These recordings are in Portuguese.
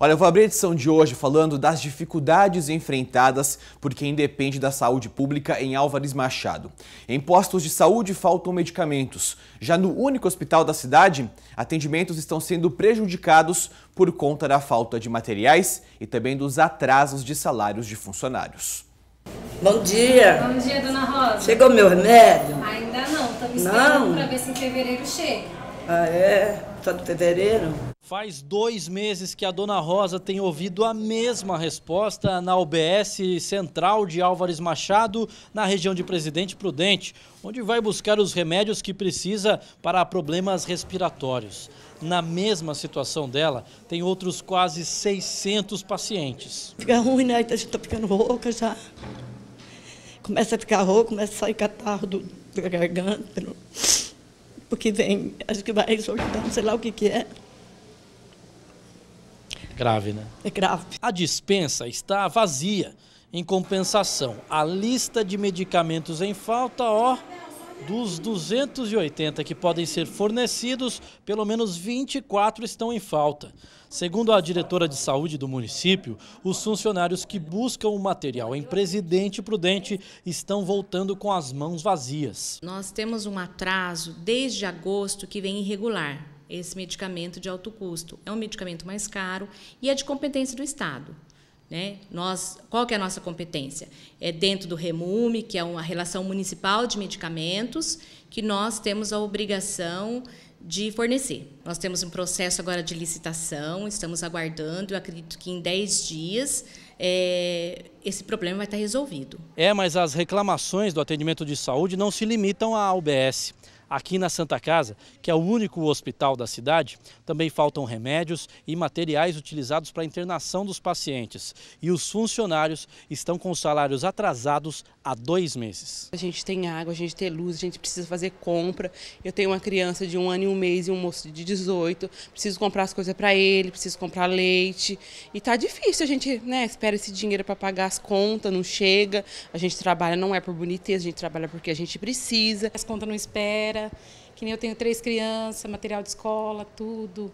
Olha, eu vou abrir a edição de hoje falando das dificuldades enfrentadas por quem depende da saúde pública em Álvares Machado. Em postos de saúde faltam medicamentos. Já no único hospital da cidade, atendimentos estão sendo prejudicados por conta da falta de materiais e também dos atrasos de salários de funcionários. Bom dia. Bom dia, dona Rosa. Chegou meu remédio? Ainda não, estamos esperando para ver se em fevereiro chega. Ah, é? Só tá de fevereiro? Faz dois meses que a dona Rosa tem ouvido a mesma resposta na UBS Central de Álvares Machado, na região de Presidente Prudente, onde vai buscar os remédios que precisa para problemas respiratórios. Na mesma situação dela, tem outros quase 600 pacientes. Fica ruim, né? Então, a gente está ficando rouca já. Começa a ficar rouca, começa a sair catarro do, da garganta. Porque vem, acho que vai exortando, sei lá o que, que é. Grave, né? É grave. A dispensa está vazia. Em compensação, a lista de medicamentos em falta, ó, dos 280 que podem ser fornecidos, pelo menos 24 estão em falta. Segundo a diretora de saúde do município, os funcionários que buscam o material em Presidente Prudente estão voltando com as mãos vazias. Nós temos um atraso desde agosto que vem irregular esse medicamento de alto custo. É um medicamento mais caro e é de competência do Estado. Né? Nós, qual que é a nossa competência? É dentro do REMUME, que é uma relação municipal de medicamentos, que nós temos a obrigação de fornecer. Nós temos um processo agora de licitação, estamos aguardando. Eu acredito que em 10 dias é, esse problema vai estar resolvido. É, mas as reclamações do atendimento de saúde não se limitam à UBS. Aqui na Santa Casa, que é o único hospital da cidade, também faltam remédios e materiais utilizados para a internação dos pacientes. E os funcionários estão com salários atrasados há dois meses. A gente tem água, a gente tem luz, a gente precisa fazer compra. Eu tenho uma criança de um ano e um mês e um moço de 18 18, preciso comprar as coisas para ele, preciso comprar leite. E tá difícil, a gente né, espera esse dinheiro para pagar as contas, não chega. A gente trabalha não é por boniteza, a gente trabalha porque a gente precisa. As contas não espera, que nem eu tenho três crianças, material de escola, tudo,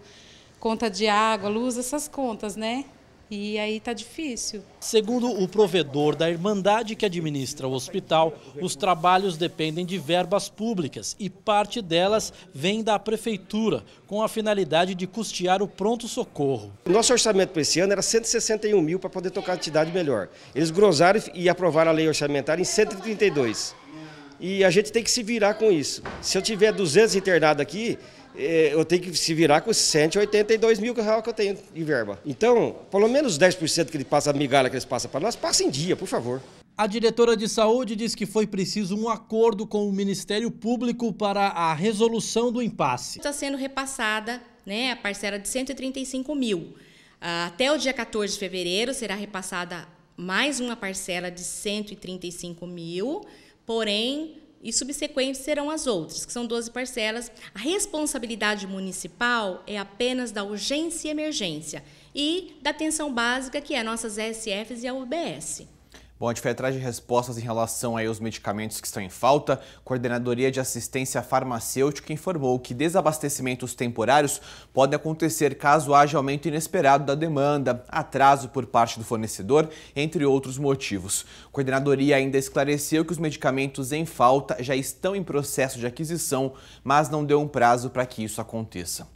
conta de água, luz, essas contas, né? E aí está difícil. Segundo o provedor da Irmandade que administra o hospital, os trabalhos dependem de verbas públicas e parte delas vem da Prefeitura, com a finalidade de custear o pronto-socorro. Nosso orçamento para esse ano era 161 mil para poder tocar a entidade melhor. Eles grosaram e aprovaram a lei orçamentária em 132. E a gente tem que se virar com isso. Se eu tiver 200 internados aqui, eh, eu tenho que se virar com 182 mil reais que eu tenho em verba. Então, pelo menos 10% que ele passa, a migalha que eles passam para nós, passa em dia, por favor. A diretora de saúde diz que foi preciso um acordo com o Ministério Público para a resolução do impasse. Está sendo repassada né, a parcela de 135 mil. Ah, até o dia 14 de fevereiro será repassada mais uma parcela de 135 mil porém, e subsequentes serão as outras, que são 12 parcelas. A responsabilidade municipal é apenas da urgência e emergência e da atenção básica, que é nossas SFs e a UBS. Bom, a gente foi atrás de respostas em relação aí aos medicamentos que estão em falta. Coordenadoria de Assistência Farmacêutica informou que desabastecimentos temporários podem acontecer caso haja aumento inesperado da demanda, atraso por parte do fornecedor, entre outros motivos. A coordenadoria ainda esclareceu que os medicamentos em falta já estão em processo de aquisição, mas não deu um prazo para que isso aconteça.